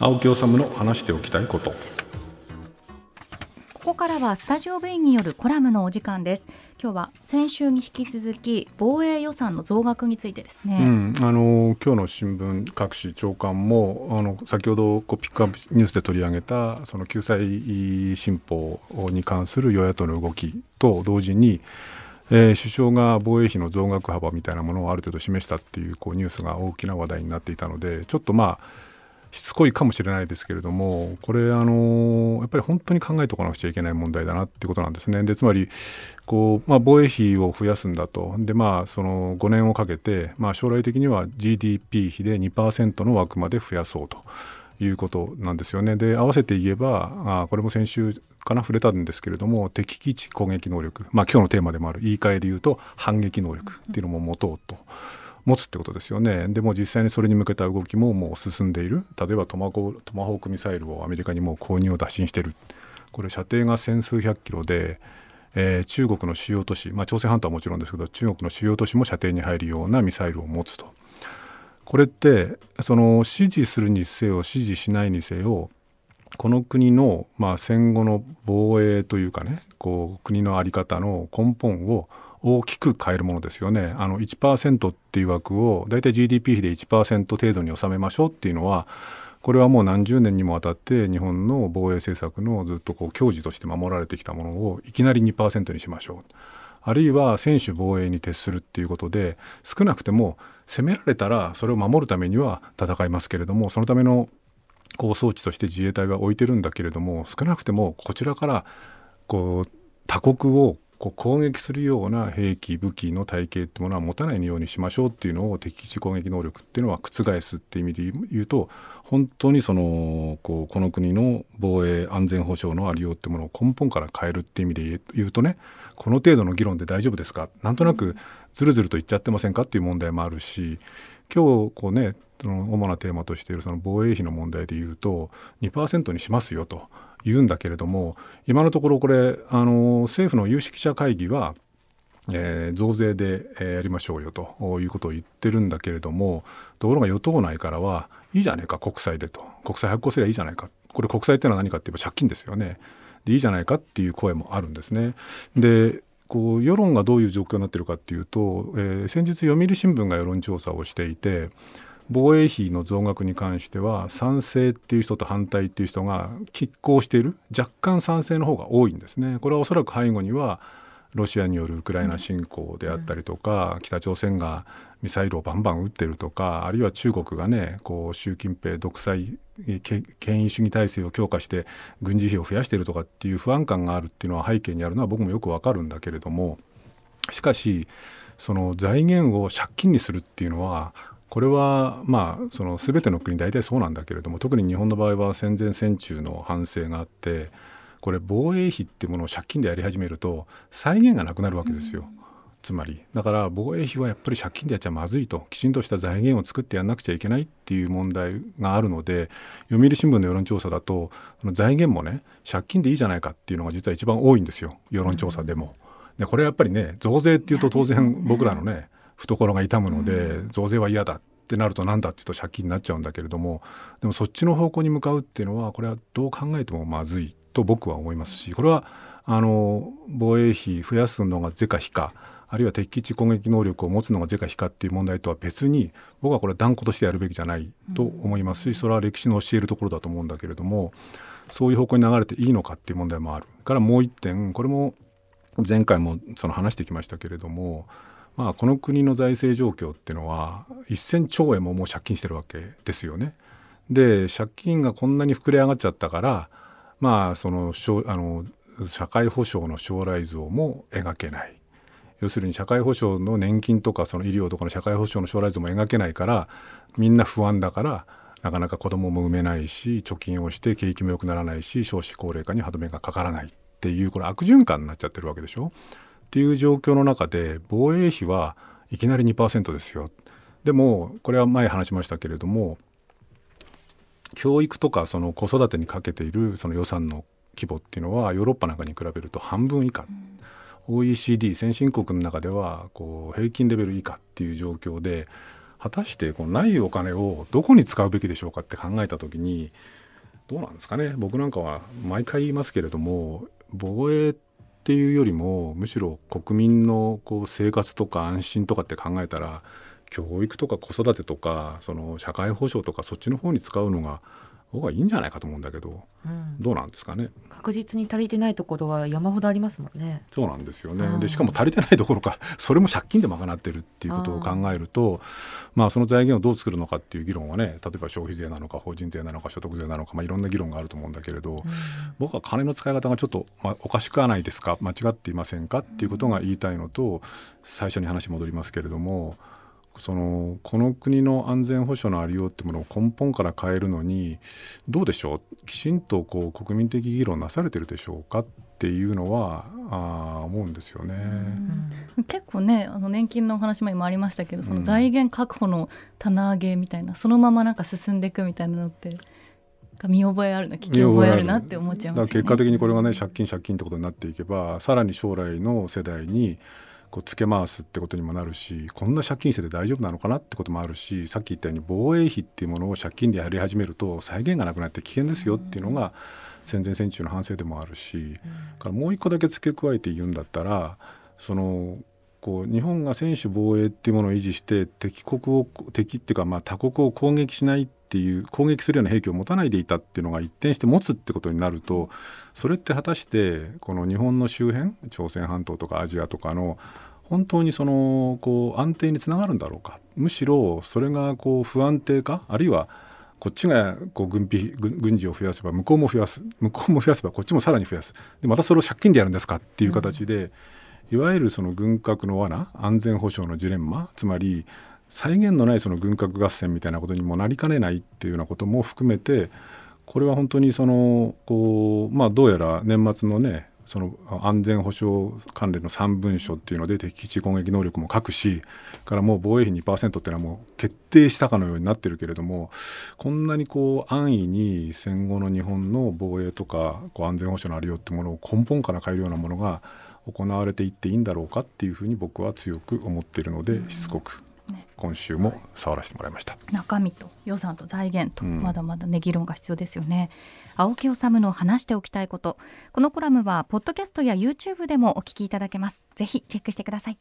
青木治の話しておきたいことここからはスタジオ部員によるコラムのお時間です今日は先週に引き続き防衛予算の増額についてですね、うん、あの今日の新聞各紙長官もあの先ほどこうピックアップニュースで取り上げたその救済新法に関する与野党の動きと同時にえー、首相が防衛費の増額幅みたいなものをある程度示したっていうこうニュースが大きな話題になっていたのでちょっとまあしつこいかもしれないですけれどもこれあのやっぱり本当に考えておかなくちゃいけない問題だなってことなんですね。でつまりこう、まあ、防衛費を増やすんだとで、まあ、その5年をかけて、まあ、将来的には GDP 比で2%の枠まで増やそうと。いうことなんですよねで合わせて言えばあこれも先週かな触れたんですけれども敵基地攻撃能力、まあ、今日のテーマでもある言い換えで言うと反撃能力っていうのも持とうと。うん持つってことですよね。でも実際にそれに向けた動きももう進んでいる例えばトマホークミサイルをアメリカにもう購入を打診してるこれ射程が千数百キロで、えー、中国の主要都市、まあ、朝鮮半島はもちろんですけど中国の主要都市も射程に入るようなミサイルを持つと。これってその支持するにせよ支持しないにせよこの国の、まあ、戦後の防衛というかねこう国の在り方の根本を大きく変えるものですよね。あの1%っていう枠を大体 GDP 比で1%程度に収めましょうっていうのはこれはもう何十年にもわたって日本の防衛政策のずっとこう矜持として守られてきたものをいきなり2%にしましょう。あるいは専守防衛に徹するっていうことで少なくても攻められたらそれを守るためには戦いますけれどもそのための構想装置として自衛隊は置いてるんだけれども少なくてもこちらからこう他国をこう攻撃するような兵器武器の体系ってものは持たないようにしましょうっていうのを敵基地攻撃能力っていうのは覆すっていう意味で言うと本当にそのこうこの国の防衛安全保障のありようってものを根本から変えるっていう意味で言うとねこの程度の議論で大丈夫ですかなんとなくずるずると言っちゃってませんかっていう問題もあるし今日こうねその主なテーマとしているその防衛費の問題で言うと2%にしますよと。言うんだけれども今のところこれあの政府の有識者会議はえー、増税で、やりましょうよということを言ってるんだけれどもところが与党内からはいいじゃねえか国債でと国債発行すればいいじゃないかこれ国債っていうのは何かって言えば借金ですよねでいいじゃないかっていう声もあるんですね。でこう世論がどういう状況になってるかっていうと、えー、先日読売新聞が世論調査をしていて防衛費の増額に関しては賛成っていう人と反対っていう人が拮抗している若干賛成の方が多いんですね。これはおそらく背後にはロシアによるウクライナ侵攻であったりとか、うん、北朝鮮がミサイルをバンバン撃ってるとかあるいは中国がねこう習近平独裁権威主義体制を強化して軍事費を増やしてるとかっていう不安感があるっていうのは背景にあるのは僕もよくわかるんだけれどもしかしその財源を借金にするっていうのはこれはまあその全ての国大体そうなんだけれども特に日本の場合は戦前戦中の反省があってこれ防衛費ってものを借金でやり始めると再現がなくなるわけですよ。うん、つまりだから防衛費はやっぱり借金でやっちゃまずいときちんとした財源を作ってやんなくちゃいけないっていう問題があるので読売新聞の世論調査だと財源もね借金でいいじゃないかっていうのが実は一番多いんですよ世論調査でも。うん、でこれはやっぱりね増税っていうと当然僕らのね、うん懐が痛むので、増税は嫌だってなるとなんだって言うと借金になっちゃうんだけれどもでもそっちの方向に向かうっていうのはこれはどう考えてもまずいと僕は思いますしこれはあの防衛費増やすのが是か非かあるいは敵基地攻撃能力を持つのが是か非かっていう問題とは別に僕はこれは断固としてやるべきじゃないと思いますしそれは歴史の教えるところだと思うんだけれどもそういう方向に流れていいのかっていう問題もあるからもう一点これも前回もその話してきましたけれどもまあ、この国の財政状況っていうのは1,000兆円ももう借金してるわけですよね。で借金がこんなに膨れ上がっちゃったからまあそのあの社会保障の将来像も描けない要するに社会保障の年金とかその医療とかの社会保障の将来像も描けないからみんな不安だからなかなか子供も産めないし貯金をして景気も良くならないし少子高齢化に歯止めがかからないっていうこれ悪循環になっちゃってるわけでしょ。っていう状況の中で防衛費はいきなり2%ですよでもこれは前話しましたけれども教育とかその子育てにかけているその予算の規模っていうのはヨーロッパなんかに比べると半分以下、うん、OECD 先進国の中ではこう平均レベル以下っていう状況で果たしてこうないお金をどこに使うべきでしょうかって考えた時にどうなんですかね僕なんかは毎回言いますけれども防衛ってっていうよりもむしろ国民のこう生活とか安心とかって考えたら教育とか子育てとかその社会保障とかそっちの方に使うのが僕はいいんじゃないかと思うんだけど、うん、どうなんですかね確実に足りてないところは山ほどありますもんねそうなんですよね、うん、でしかも足りてないどころかそれも借金で賄ってるっていうことを考えると、まあ、その財源をどう作るのかっていう議論はね例えば消費税なのか法人税なのか所得税なのか、まあ、いろんな議論があると思うんだけれど、うん、僕は金の使い方がちょっと、まあ、おかしくはないですか間違っていませんかっていうことが言いたいのと最初に話戻りますけれども。そのこの国の安全保障のありようってものを根本から変えるのにどうでしょうきちんとこう国民的議論なされてるでしょうかっていうのはあ思うんですよね、うん、結構ねあの年金のお話も今ありましたけどその財源確保の棚上げみたいな、うん、そのままなんか進んでいくみたいなのって見覚えあるな聞き覚えあるなって思っちゃいます、ね、結果的にこれがね借金借金ってことになっていけばさらに将来の世代にこう付け回すってことにもなるしこんな借金してて大丈夫なのかなってこともあるしさっき言ったように防衛費っていうものを借金でやり始めると再現がなくなって危険ですよっていうのが戦前戦中の反省でもあるし、からもう一個だけ付け加えて言うんだったらそのこう日本が専守防衛っていうものを維持して敵国を敵っていうかまあ他国を攻撃しないっっていう攻撃するような兵器を持たないでいたっていうのが一転して持つってことになるとそれって果たしてこの日本の周辺朝鮮半島とかアジアとかの本当にそのこう安定につながるんだろうかむしろそれがこう不安定かあるいはこっちがこう軍備軍事を増やせば向こうも増やす向こうも増やせばこっちもさらに増やすでまたそれを借金でやるんですかっていう形で、うん、いわゆるその軍拡の罠安全保障のジレンマつまり際限のないその軍拡合戦みたいなことにもなりかねないっていうようなことも含めてこれは本当にそのこう、まあ、どうやら年末のねその安全保障関連の3文書っていうので敵基地攻撃能力も書くしからもう防衛費2%っていうのはもう決定したかのようになってるけれどもこんなにこう安易に戦後の日本の防衛とかこう安全保障のありようってものを根本から変えるようなものが行われていっていいんだろうかっていうふうに僕は強く思っているのでしつこく。今週も触らせてもらいました、中身と予算と財源と、まだまだね議論が必要ですよね青木治の話しておきたいことこのコラムはポッドキャストや YouTube でもお聞きいただけますぜひチェックしてください